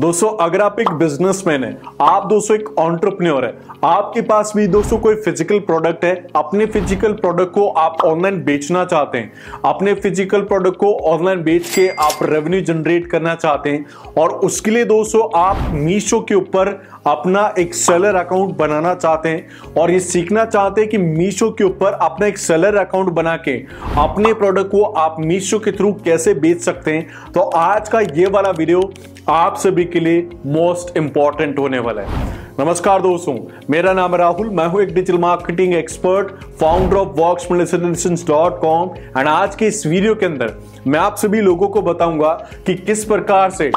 दोस्तों अगर आप एक बिजनेसमैन है आप दोस्तों एक ऑन्टरप्रन्योर है आपके पास भी दोस्तों कोई फिजिकल प्रोडक्ट है अपने फिजिकल प्रोडक्ट को आप ऑनलाइन बेचना चाहते हैं अपने फिजिकल प्रोडक्ट को ऑनलाइन बेच के आप रेवेन्यू जनरेट करना चाहते हैं और उसके लिए दोस्तों आप मीशो के ऊपर अपना एक सेलर अकाउंट बनाना चाहते हैं और ये सीखना चाहते हैं कि मीशो के ऊपर अपना एक सेलर अकाउंट बना के अपने प्रोडक्ट को आप मीशो के थ्रू कैसे बेच सकते हैं तो आज का ये वाला वीडियो आप सभी के लिए मोस्ट इंपॉर्टेंट होने वाला है नमस्कार दोस्तों मेरा नाम है राहुल मैं हूं एक digital marketing expert founder of वॉक्सॉम एंड आज के इस वीडियो के अंदर मैं आप सभी लोगों को बताऊंगा कि किस प्रकार से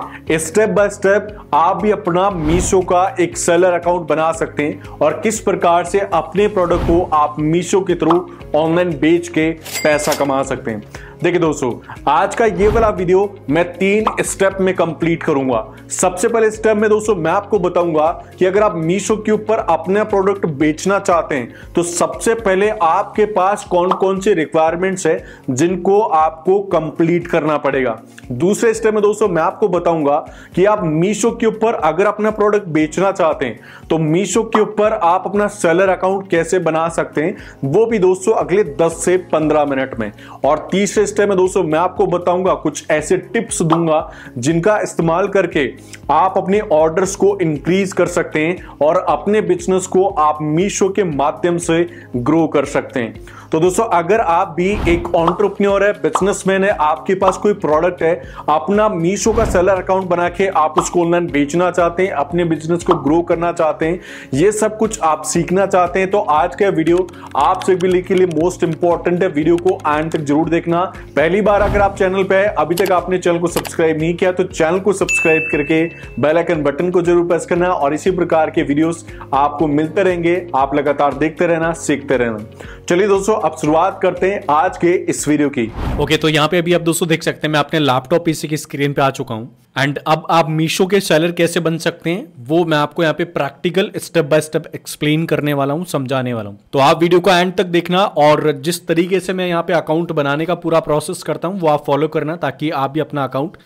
स्टेप बाय स्टेप आप भी अपना मीशो का एक सेलर अकाउंट बना सकते हैं और किस प्रकार से अपने प्रोडक्ट को आप मीशो के थ्रू ऑनलाइन बेच के पैसा कमा सकते हैं देखिए दोस्तों आज का ये वाला वीडियो मैं तीन स्टेप में कंप्लीट करूंगा सबसे पहले स्टेप में दोस्तों मैं आपको बताऊंगा कि अगर आप मीशो के ऊपर अपना प्रोडक्ट बेचना चाहते हैं तो सबसे पहले आपके पास कौन कौन से रिक्वायरमेंट्स है जिनको आपको कंप्लीट करना पड़ेगा दूसरे स्टेप में दोस्तों मैं आपको बताऊंगा कि आप मीशो के ऊपर अगर अपना प्रोडक्ट बेचना चाहते हैं तो मीशो के ऊपर आप अपना सेलर अकाउंट कैसे बना सकते हैं वो भी दोस्तों अगले 10 से 15 मिनट में और तीसरे लिस्ट है मैं दोस्तों मैं आपको बताऊंगा कुछ ऐसे टिप्स दूंगा जिनका इस्तेमाल करके आप अपने ऑर्डर्स को इंक्रीज कर सकते हैं और अपने बिजनेस को आप मीशो के माध्यम से ग्रो कर सकते हैं तो दोस्तों अगर आप भी एक ऑन्टरप्रनियोर है बिजनेसमैन है आपके पास कोई प्रोडक्ट है अपना मीशो का सेलर अकाउंट बना के आप उसको ऑनलाइन बेचना चाहते हैं अपने बिजनेस को ग्रो करना चाहते हैं ये सब कुछ आप सीखना चाहते हैं तो आज का वीडियो आपसे भी के लिए मोस्ट इंपॉर्टेंट है वीडियो को एंड तक जरूर देखना पहली बार अगर आप चैनल पे अभी तक आपने चैनल को सब्सक्राइब नहीं किया तो चैनल को सब्सक्राइब करके बेल आइकन बटन को जरूर प्रेस करना और इसी प्रकार के वीडियोस आपको मिलते रहेंगे आप लगातार देखते रहना सीखते रहना चलिए दोस्तों अब शुरुआत करते हैं आज के इस वीडियो की ओके तो यहाँ पे अभी आप दोस्तों देख सकते हैं मैं अपने लैपटॉप पीसी की स्क्रीन पे आ चुका हूँ एंड अब आप मीशो के सेलर कैसे बन सकते हैं वो मैं आपको यहाँ पे practical step by step explain करने वाला हूँ समझाने वाला हूँ तो आप वीडियो को एंड तक देखना और जिस तरीके से मैं यहाँ पे अकाउंट बनाने का पूरा प्रोसेस करता हूँ वो आप फॉलो करना ताकि आप भी अपना अकाउंट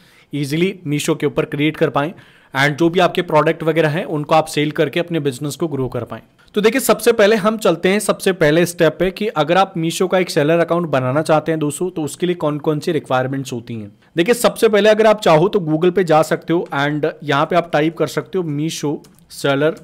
ईजिली मीशो के ऊपर क्रिएट कर पाएँ एंड जो भी आपके प्रोडक्ट वगैरह हैं उनको आप सेल करके अपने बिजनेस को ग्रो कर पाएं तो देखिए सबसे पहले हम चलते हैं सबसे पहले स्टेप पे कि अगर आप मीशो का एक सेलर अकाउंट बनाना चाहते हैं दोस्तों तो उसके लिए कौन कौन सी रिक्वायरमेंट्स होती हैं देखिए सबसे पहले अगर आप चाहो तो गूगल पे जा सकते हो एंड यहाँ पे आप टाइप कर सकते हो मीशो सेलर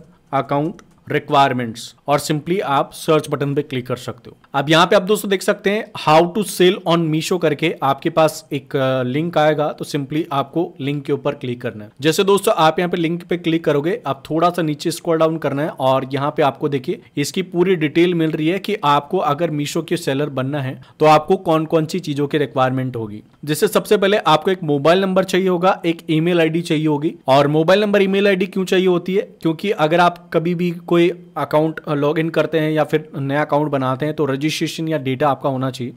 अकाउंट रिक्वायरमेंट्स और सिंपली आप सर्च बटन पे क्लिक कर सकते हो अब यहाँ पे आप दोस्तों देख सकते हैं how to sell on Meesho करके आपके पास एक लिंक आएगा तो सिंपली आपको लिंक के ऊपर क्लिक करना है जैसे दोस्तों आप यहाँ पे लिंक पे क्लिक करोगे आप थोड़ा सा नीचे स्क्रॉल डाउन करना है और यहाँ पे आपको देखिए इसकी पूरी डिटेल मिल रही है कि आपको अगर मीशो के सेलर बनना है तो आपको कौन कौन सी चीजों की रिक्वायरमेंट होगी जैसे सबसे पहले आपको एक मोबाइल नंबर चाहिए होगा एक ईमेल आईडी चाहिए होगी और मोबाइल नंबर ईमेल आईडी क्यों चाहिए होती है क्योंकि अगर आप कभी भी कोई कोई अकाउंट लॉग इन करते हैं या फिर नया अकाउंट बनाते हैं तो रजिस्ट्रेशन या डेटा आपका होना चाहिए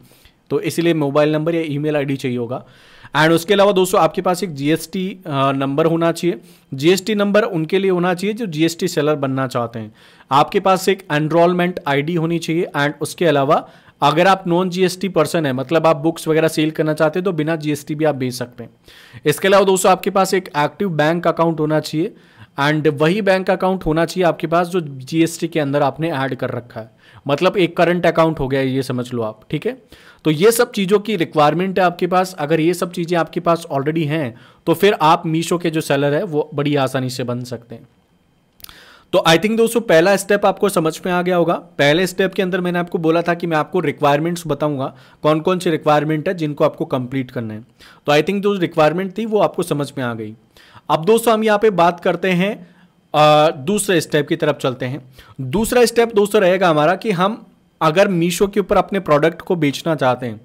तो इसीलिए मोबाइल नंबर या ईमेल आईडी चाहिए होगा एंड उसके अलावा दोस्तों आपके पास एक जीएसटी नंबर होना चाहिए जीएसटी नंबर उनके लिए होना चाहिए जो जीएसटी सेलर बनना चाहते हैं आपके पास एक एनरोलमेंट आईडी होनी चाहिए एंड उसके अलावा अगर आप नॉन जीएसटी पर्सन है मतलब आप बुक्स वगैरह सेल करना चाहते हैं तो बिना जीएसटी भी आप बेच सकते हैं इसके अलावा दोस्तों आपके पास एक एक्टिव बैंक अकाउंट होना चाहिए एंड वही बैंक अकाउंट होना चाहिए आपके पास जो जीएसटी के अंदर आपने ऐड कर रखा है मतलब एक करंट अकाउंट हो गया ये समझ लो आप ठीक है तो ये सब चीज़ों की रिक्वायरमेंट है आपके पास अगर ये सब चीज़ें आपके पास ऑलरेडी हैं तो फिर आप मीशो के जो सेलर है वो बड़ी आसानी से बन सकते हैं तो आई थिंक दोस्तों पहला स्टेप आपको समझ में आ गया होगा पहले स्टेप के अंदर मैंने आपको बोला था कि मैं आपको रिक्वायरमेंट्स बताऊंगा कौन कौन सी रिक्वायरमेंट है जिनको आपको कंप्लीट करना है तो आई थिंक जो रिक्वायरमेंट थी वो आपको समझ में आ गई अब दोस्तों हम यहाँ पे बात करते हैं आ, दूसरे स्टेप की तरफ चलते हैं दूसरा स्टेप दोस्तों रहेगा हमारा कि हम अगर मीशो के ऊपर अपने प्रोडक्ट को बेचना चाहते हैं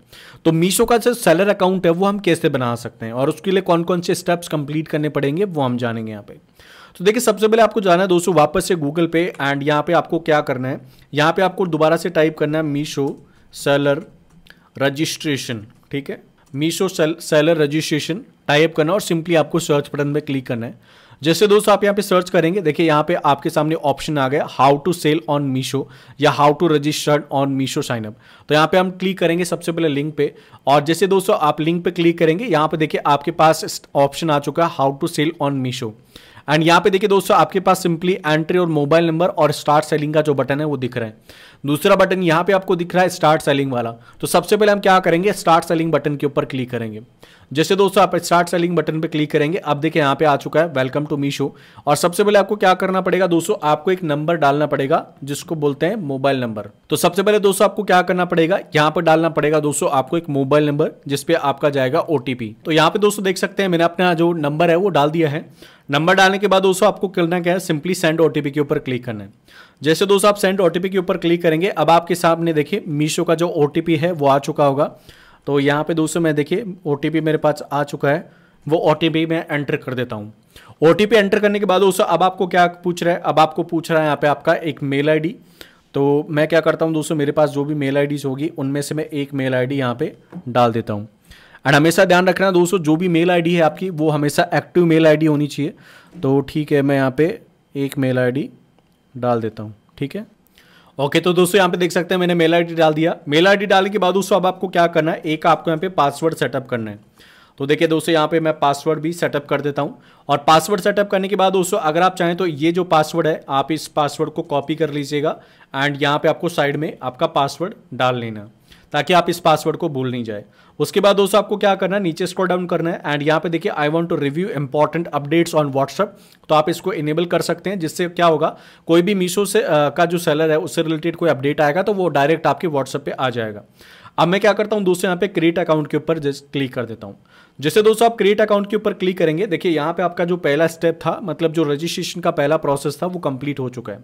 तो मीशो का जो सेलर अकाउंट है वो हम कैसे बना सकते हैं और उसके लिए कौन कौन से स्टेप्स कंप्लीट करने पड़ेंगे वो हम जानेंगे यहाँ पे तो देखिए सबसे पहले आपको जाना है दोस्तों वापस से गूगल पे एंड यहाँ पे आपको क्या करना है यहाँ पे आपको दोबारा से टाइप करना है मीशो सेलर रजिस्ट्रेशन ठीक है मीशो सेलर रजिस्ट्रेशन टाइप करना और सिंपली आपको सर्च बटन पर क्लिक करना है जैसे दोस्तों आप यहाँ पे सर्च करेंगे देखिए यहाँ पे आपके सामने ऑप्शन आ गया how to sell on Meesho या how to register on Meesho sign up तो यहाँ पे हम क्लिक करेंगे सबसे पहले लिंक पे और जैसे दोस्तों आप लिंक पे क्लिक करेंगे यहाँ पे देखिए आपके पास ऑप्शन आ चुका है how to sell on Meesho and यहाँ पे देखिए दोस्तों आपके पास सिंपली एंट्री और मोबाइल नंबर और स्टार्ट सेलिंग का जो बटन है वो दिख रहा है दूसरा बटन यहाँ पे आपको दिख रहा है स्टार्ट सेलिंग वाला तो सबसे पहले हम क्या करेंगे स्टार्ट सेलिंग बटन के ऊपर क्लिक करेंगे जैसे दोस्तों आप स्टार्ट सेलिंग बटन पर क्लिक करेंगे आप देखिए यहाँ पे आ चुका है वेलकम टू मीशो और सबसे पहले आपको क्या करना पड़ेगा दोस्तों आपको एक नंबर डालना पड़ेगा जिसको बोलते हैं मोबाइल नंबर तो सबसे पहले दोस्तों आपको क्या करना पड़ेगा यहाँ पर डालना पड़ेगा दोस्तों आपको एक मोबाइल नंबर जिसपे आपका जाएगा ओटीपी तो यहाँ पे दोस्तों देख सकते हैं मैंने अपना जो नंबर है वो डाल दिया है नंबर डालने के बाद दोस्तों आपको करना क्या है सिंपली सेंड ओटीपी के ऊपर क्लिक करना है जैसे दोस्तों आप सेंड ओटीपी के ऊपर क्लिक करेंगे अब आपके सामने देखिए मीशो का जो ओटीपी है वो आ चुका होगा तो यहाँ पे दोस्तों मैं देखिए ओ मेरे पास आ चुका है वो ओ मैं एंटर कर देता हूँ ओ एंटर करने के बाद दोस्तों अब आपको क्या पूछ रहा है अब आपको पूछ रहा है यहाँ पे आपका एक मेल आई तो मैं क्या करता हूँ दोस्तों मेरे पास जो भी मेल आई होगी उनमें से मैं एक मेल आई डी यहाँ पर डाल देता हूँ एंड हमेशा ध्यान रखना दोस्तों जो भी मेल आई है आपकी वो हमेशा एक्टिव मेल आई होनी चाहिए तो ठीक है मैं यहाँ पर एक मेल आई डाल देता हूँ ठीक है ओके तो दोस्तों यहाँ पे देख सकते हैं मैंने मेल आईडी डाल दिया मेल आईडी डालने के बाद दोस्तों अब आपको क्या करना है एक आपको यहाँ पे पासवर्ड सेटअप करना है तो देखिए दोस्तों यहाँ पे मैं पासवर्ड भी सेटअप कर देता हूँ और पासवर्ड सेटअप करने के बाद दोस्तों अगर आप चाहें तो ये जो पासवर्ड है आप इस पासवर्ड को कॉपी कर लीजिएगा एंड यहाँ पे आपको साइड में आपका पासवर्ड डाल लेना ताकि आप इस पासवर्ड को भूल नहीं जाए उसके बाद दोस्तों आपको क्या करना है नीचे स्क्रॉल डाउन करना है एंड यहाँ पे देखिए I want to review important updates on WhatsApp तो आप इसको इनेबल कर सकते हैं जिससे क्या होगा कोई भी मीशो से आ, का जो सेलर है उससे रिलेटेड कोई अपडेट आएगा तो वो डायरेक्ट आपके व्हाट्सअप पर आ जाएगा अब मैं क्या करता हूँ दोस्तों यहाँ पे क्रिएट अकाउंट के ऊपर जस्ट क्लिक कर देता हूँ जैसे दोस्तों आप क्रिएट अकाउंट के ऊपर क्लिक करेंगे देखिए यहाँ पे आपका जो पहला स्टेप था मतलब जो रजिस्ट्रेशन का पहला प्रोसेस था वो कंप्लीट हो चुका है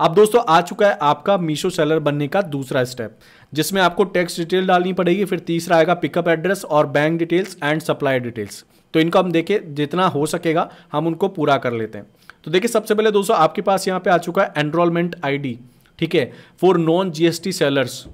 अब दोस्तों आ चुका है आपका मीशो सेलर बनने का दूसरा स्टेप जिसमें आपको टैक्स डिटेल डालनी पड़ेगी फिर तीसरा आएगा पिकअप एड्रेस और bank details and supply details तो इनको हम देखें जितना हो सकेगा हम उनको पूरा कर लेते हैं तो देखिए सबसे पहले दोस्तों आपके पास यहाँ पे आ चुका है एनरोलमेंट आईडी ठीक है for non GST sellers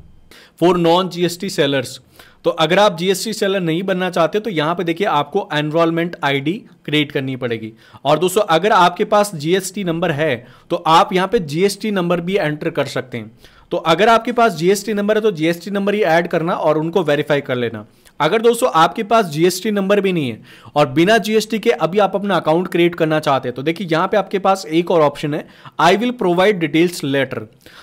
for non GST sellers तो अगर आप जीएसटी सेलर नहीं बनना चाहते तो यहां पे देखिए आपको एनरोलमेंट आईडी क्रिएट करनी पड़ेगी और दोस्तों अगर आपके पास जीएसटी नंबर है तो आप यहां पे जीएसटी नंबर भी एंटर कर सकते हैं तो अगर आपके पास जीएसटी नंबर है तो जीएसटी नंबर ही ऐड करना और उनको वेरीफाई कर लेना अगर दोस्तों आपके पास जीएसटी नंबर भी नहीं है और बिना जीएसटी के अभी आप अपना अकाउंट क्रिएट करना चाहते हैं तो देखिए यहां पे आपके पास एक और ऑप्शन है I will provide details later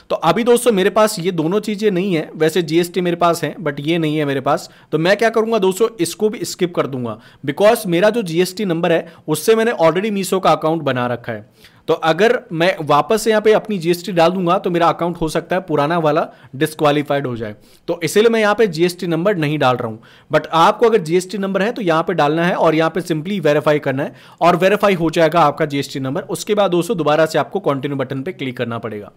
तो अभी दोस्तों मेरे पास ये दोनों चीज़ें नहीं है वैसे जीएसटी मेरे पास है बट ये नहीं है मेरे पास तो मैं क्या करूंगा दोस्तों इसको भी स्किप कर दूंगा बिकॉज मेरा जो जीएसटी नंबर है उससे मैंने ऑलरेडी मीशो का अकाउंट बना रखा है तो अगर मैं वापस से यहाँ पे अपनी जीएसटी डाल दूंगा तो मेरा अकाउंट हो सकता है पुराना वाला डिस्कालीफाइड हो जाए तो इसीलिए मैं यहाँ पे जीएसटी नंबर नहीं डाल रहा हूँ बट आपको अगर जीएसटी नंबर है तो यहाँ पे डालना है और यहाँ पे सिंपली वेरीफाई करना है और वेरीफाई हो जाएगा आपका जीएसटी नंबर उसके बाद दोस्तों दोबारा से आपको कॉन्टिन्यू बटन पर क्लिक करना पड़ेगा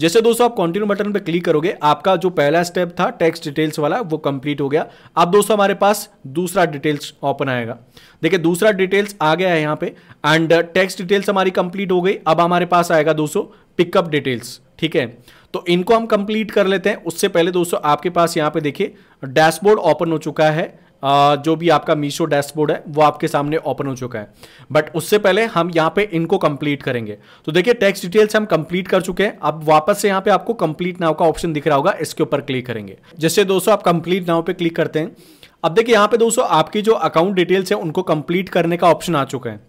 जैसे दोस्तों आप कंटिन्यू बटन पर क्लिक करोगे आपका जो पहला स्टेप था टैक्स डिटेल्स वाला वो कंप्लीट हो गया अब दोस्तों हमारे पास दूसरा डिटेल्स ओपन आएगा देखिए दूसरा डिटेल्स आ गया है यहाँ पे एंड टैक्स डिटेल्स हमारी कंप्लीट हो गई अब हमारे पास आएगा दोस्तों पिकअप डिटेल्स ठीक है तो इनको हम कंप्लीट कर लेते हैं उससे पहले दोस्तों आपके पास यहाँ पे देखिए डैशबोर्ड ओपन हो चुका है जो भी आपका मीशो डैशबोर्ड है वो आपके सामने ओपन हो चुका है बट उससे पहले हम यहाँ पे इनको कंप्लीट करेंगे तो देखिए टैक्स डिटेल्स हम कंप्लीट कर चुके हैं अब वापस से यहाँ पे आपको कंप्लीट नाव का ऑप्शन दिख रहा होगा इसके ऊपर क्लिक करेंगे जैसे दोस्तों आप कंप्लीट नाव पे क्लिक करते हैं अब देखिए यहाँ पे दोस्तों आपकी जो अकाउंट डिटेल्स है उनको कंप्लीट करने का ऑप्शन आ चुका है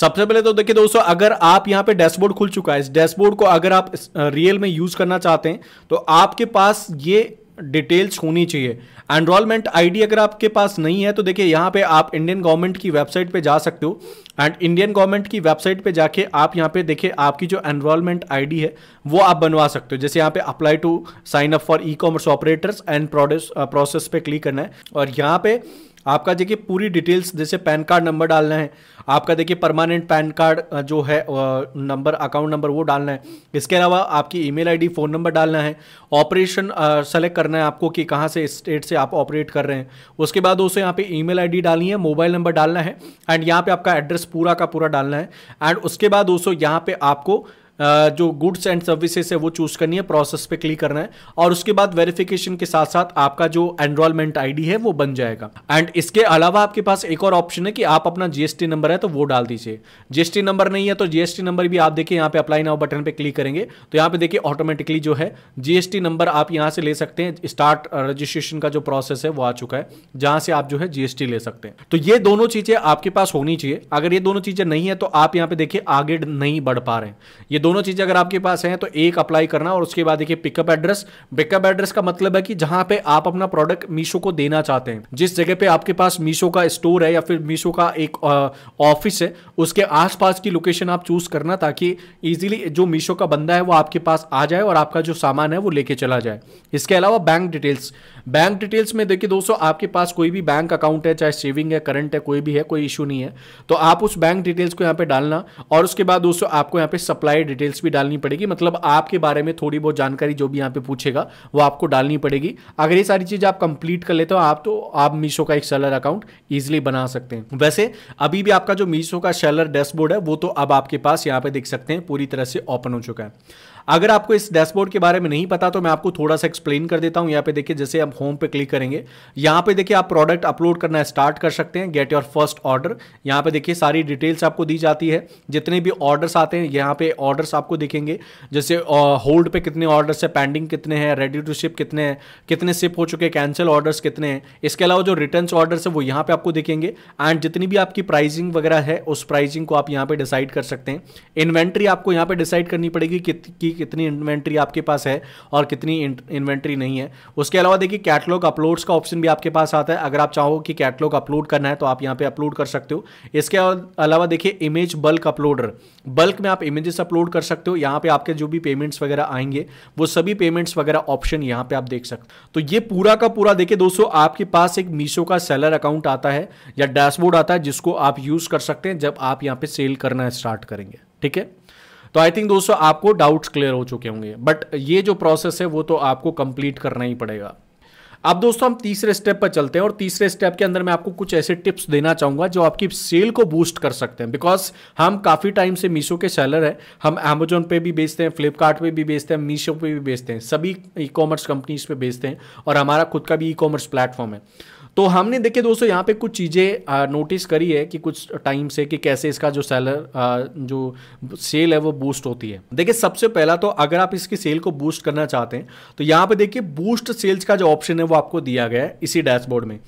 सबसे पहले तो देखिए दोस्तों अगर आप यहाँ पे डैशबोर्ड खुल चुका है इस डैशबोर्ड को अगर आप रियल में यूज करना चाहते हैं तो आपके पास ये डिटेल्स होनी चाहिए एनरोलमेंट आईडी अगर आपके पास नहीं है तो देखिए यहाँ पे आप इंडियन गवर्नमेंट की वेबसाइट पे जा सकते हो एंड इंडियन गवर्नमेंट की वेबसाइट पे जाके आप यहाँ पे देखिए आपकी जो एनरोलमेंट आईडी है वो आप बनवा सकते हो जैसे यहाँ पे apply to sign up for e commerce operators and process पे क्लिक करना है और यहाँ पे आपका देखिए पूरी डिटेल्स जैसे पैन कार्ड नंबर डालना है आपका देखिए परमानेंट पैन कार्ड जो है नंबर अकाउंट नंबर वो डालना है इसके अलावा आपकी ईमेल आईडी फ़ोन नंबर डालना है ऑपरेशन सेलेक्ट करना है आपको कि कहाँ से स्टेट से आप ऑपरेट कर रहे हैं उसके बाद उसे यहाँ पे ई मेल डालनी है मोबाइल नंबर डालना है एंड यहाँ पे आपका एड्रेस पूरा का पूरा डालना है एंड उसके बाद दोस्तों यहाँ पे आपको जो गुड्स एंड सर्विसेज है वो चूज करनी है प्रोसेस पे क्लिक करना है और उसके बाद वेरिफिकेशन के साथ साथ आपका जो एनरोलमेंट आईडी है वो बन जाएगा एंड इसके अलावा आपके पास एक और ऑप्शन है कि आप अपना जीएसटी नंबर है तो वो डाल दीजिए जीएसटी नंबर नहीं है तो जीएसटी नंबर भी आप देखिए यहाँ पे अप्लाई नाउ बटन पे क्लिक करेंगे तो यहाँ पे देखिए ऑटोमेटिकली जो है जीएसटी नंबर आप यहाँ से ले सकते हैं स्टार्ट रजिस्ट्रेशन का जो प्रोसेस है वो आ चुका है जहां से आप जो है जीएसटी ले सकते हैं तो ये दोनों चीजें आपके पास होनी चाहिए अगर ये दोनों चीजें नहीं है तो आप यहाँ पे देखिए आगे नहीं बढ़ पा रहे हैं ये दोनों चीज़ें अगर आपके पास हैं तो एक अप्लाई करना और उसके बाद देखिए पिकअप एड्रेस पिकअप एड्रेस का मतलब है कि जहां पे आप अपना प्रोडक्ट मीशो को देना चाहते हैं जिस जगह पे आपके पास मीशो का स्टोर है या फिर मीशो का एक ऑफिस है उसके आसपास की लोकेशन आप चूज करना ताकि ईजिली जो मीशो का बंदा है वो आपके पास आ जाए और आपका जो सामान है वो लेके चला जाए इसके अलावा बैंक डिटेल्स बैंक डिटेल्स में देखिए दोस्तों आपके पास कोई भी बैंक अकाउंट है चाहे सेविंग है करंट है कोई भी है कोई इशू नहीं है तो आप उस बैंक डिटेल्स को यहाँ पे डालना और उसके बाद दोस्तों आपको यहाँ पे सप्लाई डिटेल्स भी डालनी पड़ेगी मतलब आपके बारे में थोड़ी बहुत जानकारी जो भी यहाँ पे पूछेगा वो आपको डालनी पड़ेगी अगर ये सारी चीज आप कंप्लीट कर लेते हो आप तो आप मीशो का एक सेलर अकाउंट ईजिली बना सकते हैं वैसे अभी भी आपका जो मीशो का सेलर डैशबोर्ड है वो तो अब आपके पास यहाँ पे देख सकते हैं पूरी तरह से ओपन हो चुका है अगर आपको इस डैशबोर्ड के बारे में नहीं पता तो मैं आपको थोड़ा सा एक्सप्लेन कर देता हूँ यहाँ पे देखिए जैसे आप होम पे क्लिक करेंगे यहाँ पे देखिए आप प्रोडक्ट अपलोड करना स्टार्ट कर सकते हैं गेट योर फर्स्ट ऑर्डर यहाँ पे देखिए सारी डिटेल्स आपको दी जाती है जितने भी ऑर्डर्स आते हैं यहाँ पे ऑर्डर्स आपको दिखेंगे जैसे होल्ड पे कितने ऑर्डर्स है पेंडिंग कितने हैं रेडी टू शिप कितने हैं कितने शिप हो चुके हैं कैंसिल ऑर्डर्स कितने हैं इसके अलावा जो रिटर्न ऑर्डर्स है वो यहाँ पर आपको दिखेंगे एंड जितनी भी आपकी प्राइसिंग वगैरह है उस प्राइसिंग को आप यहाँ पर डिसाइड कर सकते हैं इन्वेंट्री आपको यहाँ पर डिसाइड करनी पड़ेगी कि कितनी इन्वेंट्री आपके पास है और कितनी इन्वेंट्री नहीं है उसके अलावा देखिए कैटलॉग अपलोड्स का ऑप्शन भी आपके पास आता है अगर आप चाहो कि कैटलॉग अपलोड करना है तो आप यहाँ पे अपलोड कर सकते हो इसके अलावा देखिए इमेज बल्क अपलोडर बल्क में आप इमेजेस अपलोड कर सकते हो यहाँ पे आपके जो भी पेमेंट्स वगैरह आएंगे वो सभी पेमेंट्स वगैरह ऑप्शन यहाँ पे आप देख सकते हो तो ये पूरा का पूरा देखिए दोस्तों आपके पास एक मीशो का सेलर अकाउंट आता है या डैशबोर्ड आता है जिसको आप यूज़ कर सकते हैं जब आप यहाँ पे सेल करना स्टार्ट करेंगे ठीक है तो आई थिंक दोस्तों आपको डाउट्स क्लियर हो चुके होंगे बट ये जो प्रोसेस है वो तो आपको कंप्लीट करना ही पड़ेगा अब दोस्तों हम तीसरे स्टेप पर चलते हैं और तीसरे स्टेप के अंदर मैं आपको कुछ ऐसे टिप्स देना चाहूंगा जो आपकी सेल को बूस्ट कर सकते हैं बिकॉज हम काफ़ी टाइम से मीशो के सेलर हैं हम अमेजोन पे भी बेचते हैं फ्लिपकार्ट पे भी बेचते हैं मीशो पे भी बेचते हैं सभी ई कॉमर्स कंपनीज पे बेचते हैं और हमारा खुद का भी ई कॉमर्स प्लेटफॉर्म है तो हमने देखे दोस्तों यहाँ पे कुछ चीज़ें नोटिस करी है कि कुछ टाइम से कि कैसे इसका जो सेलर आ, जो सेल है वो बूस्ट होती है देखिए सबसे पहला तो अगर आप इसकी सेल को बूस्ट करना चाहते हैं तो यहाँ पे देखिए बूस्ट सेल्स का जो ऑप्शन है वो आपको दिया गया है इसी डैशबोर्ड में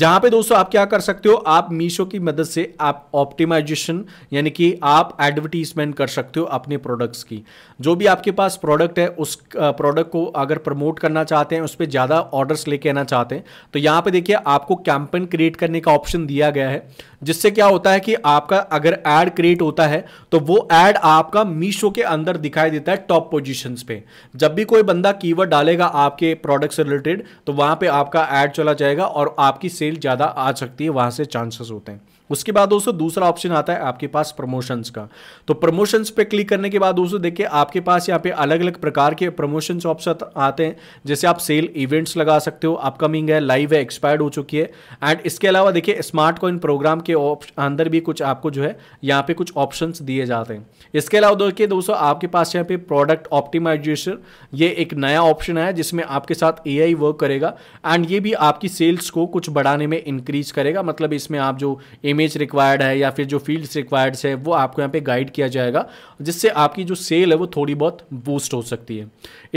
जहां पे दोस्तों आप क्या कर सकते हो आप मीशो की मदद से आप ऑप्टिमाइजेशन यानी कि आप एडवर्टीजमेंट कर सकते हो अपने प्रोडक्ट्स की जो भी आपके पास प्रोडक्ट है उस प्रोडक्ट को अगर प्रमोट करना चाहते हैं उस पर ज़्यादा ऑर्डर्स लेके आना चाहते हैं तो यहां पे देखिए आपको कैंपेन क्रिएट करने का ऑप्शन दिया गया है जिससे क्या होता है कि आपका अगर एड क्रिएट होता है तो वो एड आपका मीशो के अंदर दिखाई देता है टॉप पोजिशन पे जब भी कोई बंदा कीवर्ड डालेगा आपके प्रोडक्ट से रिलेटेड तो वहां पर आपका एड चला जाएगा और आपकी सेल ज़्यादा आ सकती है वहाँ से चांसेस होते हैं उसके बाद दोस्तों दूसरा ऑप्शन आता है आपके पास प्रमोशंस का तो प्रमोशंस पे क्लिक करने के बाद दोस्तों देखिए आपके पास यहाँ पे अलग अलग प्रकार के प्रमोशंस ऑप्शन आते हैं जैसे आप सेल इवेंट्स लगा सकते हो अपकमिंग है लाइव है एक्सपायर्ड हो चुकी है एंड इसके अलावा देखिए स्मार्ट कॉइन प्रोग्राम के अंदर भी कुछ आपको जो है यहाँ पे कुछ ऑप्शन दिए जाते हैं इसके अलावा देखिए दोस्तों आपके पास यहाँ पे प्रोडक्ट ऑप्टिमाइजेशन ये एक नया ऑप्शन है जिसमें आपके साथ ए वर्क करेगा एंड ये भी आपकी सेल्स को कुछ बढ़ाने में इंक्रीज करेगा मतलब इसमें आप जो इमेज इमेज रिक्वायर्ड है या फिर जो फील्ड्स रिक्वायर्ड है वो आपको यहाँ पे गाइड किया जाएगा जिससे आपकी जो सेल है वो थोड़ी बहुत बूस्ट हो सकती है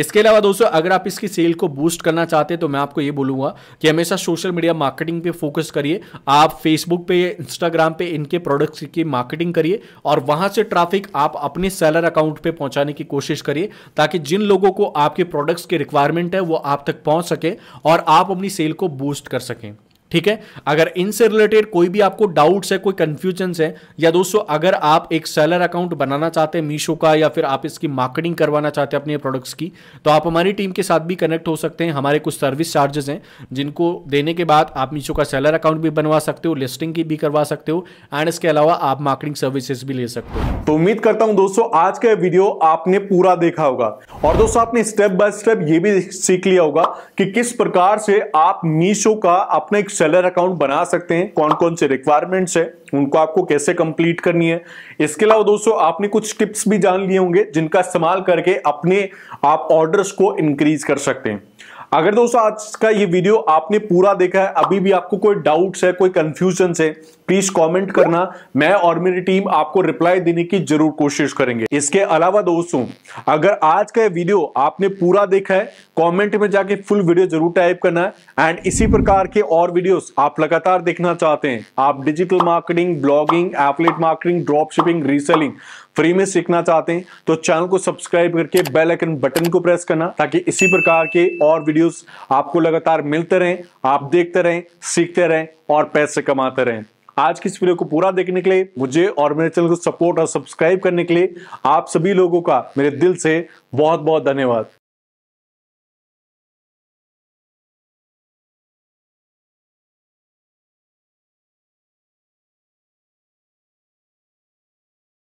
इसके अलावा दोस्तों अगर आप इसकी सेल को बूस्ट करना चाहते हैं तो मैं आपको ये बोलूंगा कि हमेशा सोशल मीडिया मार्केटिंग पे फोकस करिए आप फेसबुक पे इंस्टाग्राम पे इनके प्रोडक्ट्स की मार्केटिंग करिए और वहां से ट्रैफिक आप अपने सेलर अकाउंट पे पहुंचाने की कोशिश करिए ताकि जिन लोगों को आपके प्रोडक्ट्स की रिक्वायरमेंट है वो आप तक पहुँच सके और आप अपनी सेल को बूस्ट कर सकें ठीक है अगर इनसे रिलेटेड कोई भी आपको डाउट्स है कोई कंफ्यूजन है या दोस्तों अगर आप एक सेलर अकाउंट बनाना चाहते हैं मीशो का या फिर आप इसकी मार्केटिंग करवाना चाहते हैं अपने प्रोडक्ट्स की तो आप हमारी टीम के साथ भी कनेक्ट हो सकते हैं हमारे कुछ सर्विस चार्जेस हैं जिनको देने के बाद आप मीशो का सेलर अकाउंट भी बनवा सकते हो लिस्टिंग की भी करवा सकते हो एंड इसके अलावा आप मार्केटिंग सर्विसेज भी ले सकते हो तो उम्मीद करता हूं दोस्तों आज का वीडियो आपने पूरा देखा होगा और दोस्तों आपने स्टेप बाय स्टेप ये भी सीख लिया होगा कि किस प्रकार से आप मीशो का अपना एक सेलर अकाउंट बना सकते हैं कौन कौन से रिक्वायरमेंट्स है उनको आपको कैसे कंप्लीट करनी है इसके अलावा दोस्तों आपने कुछ टिप्स भी जान लिए होंगे जिनका इस्तेमाल करके अपने आप ऑर्डर्स को इंक्रीज कर सकते हैं अगर दोस्तों आज का ये वीडियो आपने पूरा देखा है अभी भी आपको कोई डाउट्स है कोई कंफ्यूजन है प्लीज कमेंट करना मैं और मेरी टीम आपको रिप्लाई देने की जरूर कोशिश करेंगे इसके अलावा दोस्तों अगर आज का वीडियो आपने पूरा देखा है कमेंट में जाके फुल वीडियो जरूर टाइप करना है एंड इसी प्रकार के और वीडियोस आप लगातार देखना चाहते हैं आप digital marketing blogging affiliate marketing drop shipping reselling free में सीखना चाहते हैं तो चैनल को सब्सक्राइब करके बेल आइकन बटन को प्रेस करना ताकि इसी प्रकार के और वीडियोस आपको लगातार मिलते रहें आप देखते रहें सीखते रहें और पैसे कमाते रहें आज की इस वीडियो को पूरा देखने के लिए मुझे और मेरे चैनल को सपोर्ट और सब्सक्राइब करने के लिए आप सभी लोगों का मेरे दिल से बहुत बहुत धन्यवाद